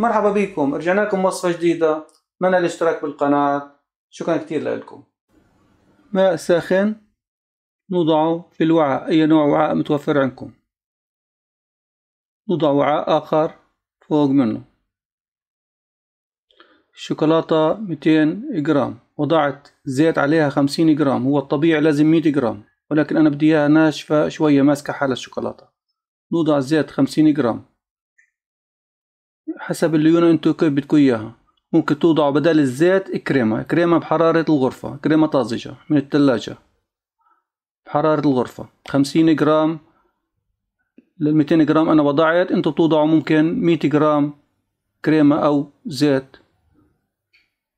مرحبا بكم رجعنا لكم وصفة جديدة من الاشتراك بالقناة شكرا كثير لكم ماء ساخن نوضعه في الوعاء أي نوع وعاء متوفر عندكم نوضع وعاء آخر فوق منه الشوكولاتة 200 جرام وضعت زيت عليها 50 جرام هو الطبيعي لازم 100 جرام ولكن أنا بدي إياها ناشفة شوية ماسكة حالها الشوكولاتة نوضع زيت 50 جرام حسب الليونة انتو كيف بدكو اياها ممكن توضعوا بدل الزيت كريمة كريمة بحرارة الغرفة كريمة طازجة من الثلاجة بحرارة الغرفة خمسين جرام للميتين جرام أنا وضعت انتو بتوضعوا ممكن مية جرام كريمة أو زيت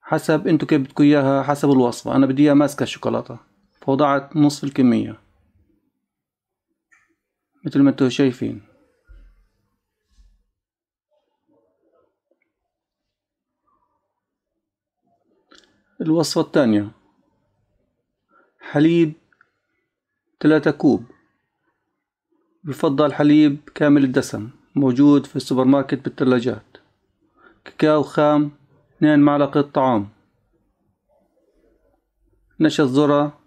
حسب انتو كيف بدكم إياها حسب الوصفة أنا بدي إياها ماسكة الشوكولاتة فوضعت نصف الكمية مثل ما انتو شايفين الوصفة الثانية حليب ثلاثة كوب يفضل حليب كامل الدسم موجود في السوبر ماركت بالثلاجات كاكاو خام اثنين معلقة طعام نشا الذرة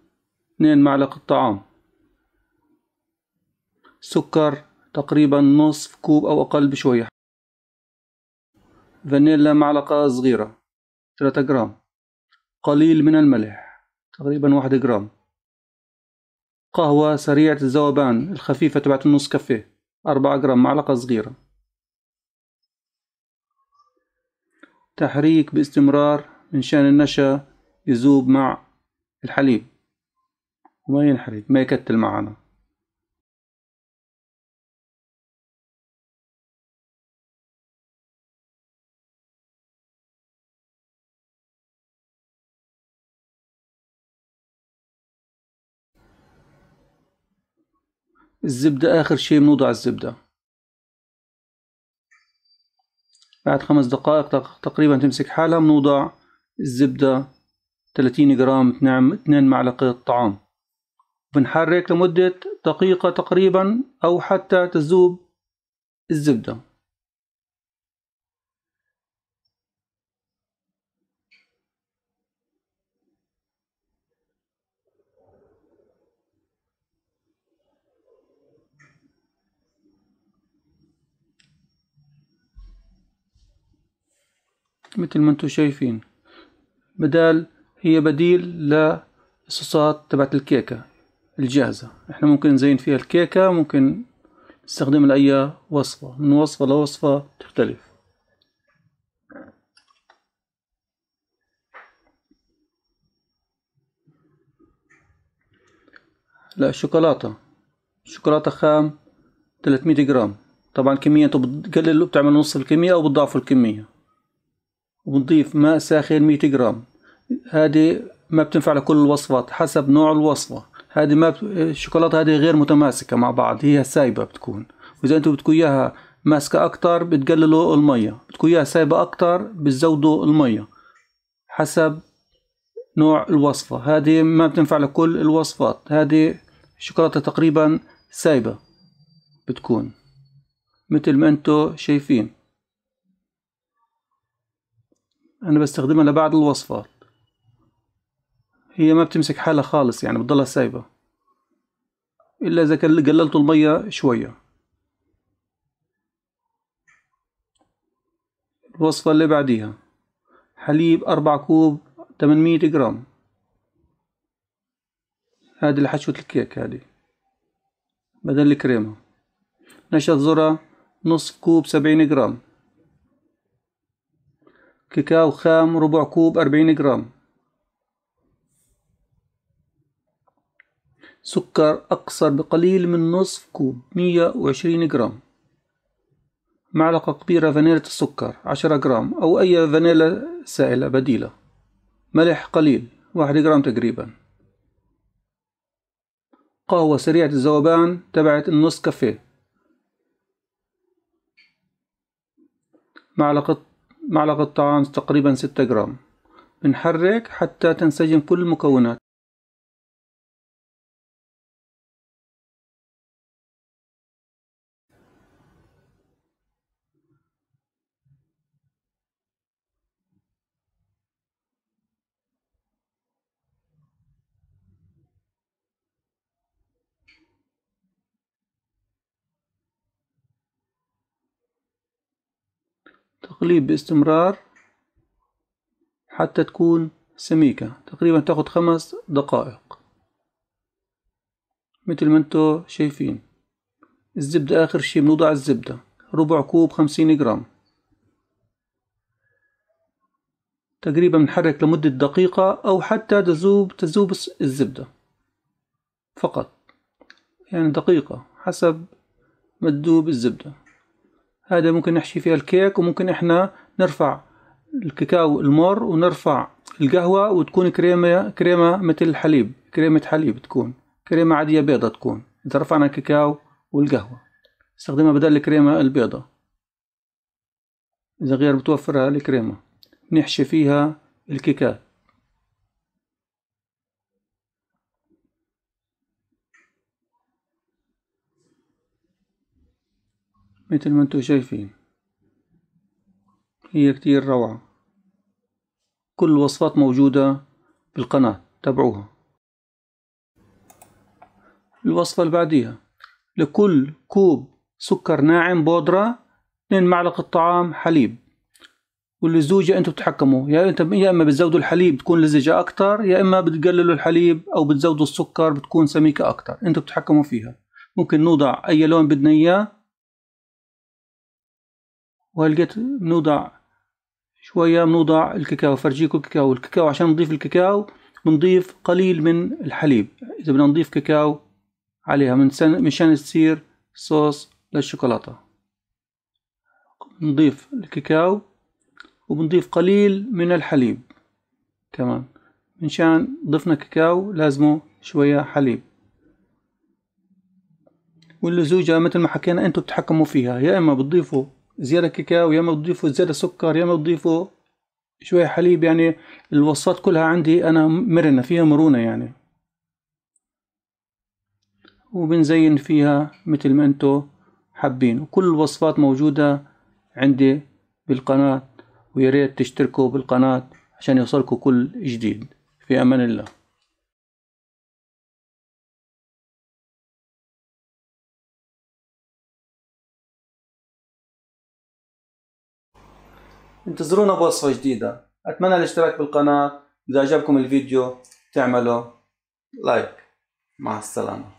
اثنين معلقة طعام سكر تقريبا نصف كوب أو أقل بشوية فانيلا معلقة صغيرة ثلاثة جرام قليل من الملح تقريبا واحد جرام قهوة سريعة الذوبان الخفيفة تبعت النص كافيه أربعة جرام معلقة صغيرة تحريك باستمرار من شان النشا يذوب مع الحليب وما ينحرق ما يكتل معنا الزبدة آخر شيء بنوضع الزبدة بعد خمس دقائق تقريبا تمسك حالها بنوضع الزبدة 30 جرام 2 معلقة طعام بنحرك لمدة دقيقة تقريبا أو حتى تذوب الزبدة مثل ما انتم شايفين بدال هي بديل للصوصات تبعت الكيكة الجاهزة احنا ممكن نزين فيها الكيكة ممكن نستخدمها لأي وصفة من وصفة لوصفة تختلف لا الشوكولاتة شوكولاتة خام 300 جرام طبعا كمية بتقلل بتعمل نص الكمية او بتضاعفوا الكمية ونضيف ماء ساخن 100 جرام هذه ما بتنفع لكل الوصفات حسب نوع الوصفة هذه ما بت... الشوكولاتة هذه غير متماسكة مع بعض هي سايبة بتكون وإذا أنتم بدكم إياها ماسكة أكتر بتقللوا المية بدكم إياها سايبة أكتر بتزودوا المية حسب نوع الوصفة هذه ما بتنفع لكل الوصفات هذه الشوكولاتة تقريبا سايبة بتكون مثل ما انتو شايفين انا بستخدمها لبعض الوصفات هي ما بتمسك حالها خالص يعني بتضلها سايبة الا اذا قللت المية شوية الوصفة اللي بعديها حليب أربع كوب تمنمية جرام هذه لحشوة الكيك هذه بدل الكريمة نشا ذرة نصف كوب سبعين جرام كاكاو خام ربع كوب أربعين جرام سكر أقصر بقليل من نصف كوب مية وعشرين جرام معلقة كبيرة فانيلة السكر عشرة جرام أو أي فانيلة سائلة بديلة ملح قليل واحد جرام تقريبا قهوة سريعة الذوبان تبعت النص كافيه معلقة معلقة طعام تقريبا 6 جرام بنحرك حتى تنسجم كل المكونات تقليب باستمرار حتى تكون سميكة تقريبا تاخد خمس دقائق مثل ما انتو شايفين الزبدة آخر شي بنوضع الزبدة ربع كوب خمسين جرام تقريبا بنحرك لمدة دقيقة أو حتى تذوب تذوب الزبدة فقط يعني دقيقة حسب ما تذوب الزبدة هذا ممكن نحشي فيها الكيك وممكن احنا نرفع الكاكاو المر ونرفع القهوة وتكون كريمة كريمة مثل الحليب كريمة حليب تكون كريمة عادية بيضة تكون إذا رفعنا الكاكاو والقهوة استخدمها بدل الكريمة البيضة إذا غير بتوفرها الكريمة نحشي فيها الكيكات مثل ما انتو شايفين هي كتير روعة كل الوصفات موجودة بالقناة تابعوها الوصفة اللي بعديها لكل كوب سكر ناعم بودرة 2 معلقة طعام حليب واللزوجة انتم بتتحكموا يا انت يا اما بتزودوا الحليب بتكون لزجة اكتر يا اما بتقللوا الحليب او بتزودوا السكر بتكون سميكة اكتر انتم بتتحكموا فيها ممكن نوضع اي لون بدنا اياه وهلقيت بنوضع شوية بنوضع الكاكاو فرجيكم الكاكاو الكاكاو عشان نضيف الكاكاو بنضيف قليل من الحليب إذا بدنا نضيف كاكاو عليها من سن... مشان تصير صوص للشوكولاتة نضيف الكاكاو وبنضيف قليل من الحليب كمان منشان ضفنا كاكاو لازمه شوية حليب واللزوجة مثل ما حكينا انتو بتحكموا فيها يا اما بتضيفوا زياده كاكاو يا ما تضيفوا زياده سكر يا ما تضيفوا شويه حليب يعني الوصفات كلها عندي انا مرنه فيها مرونه يعني وبنزين فيها مثل ما انتو حابين وكل الوصفات موجودة عندي بالقناة وياريت تشتركوا بالقناة عشان يوصلكوا كل جديد في أمان الله انتظرونا بوصفة جديدة أتمنى الاشتراك بالقناة إذا عجبكم الفيديو تعملوا لايك مع السلامة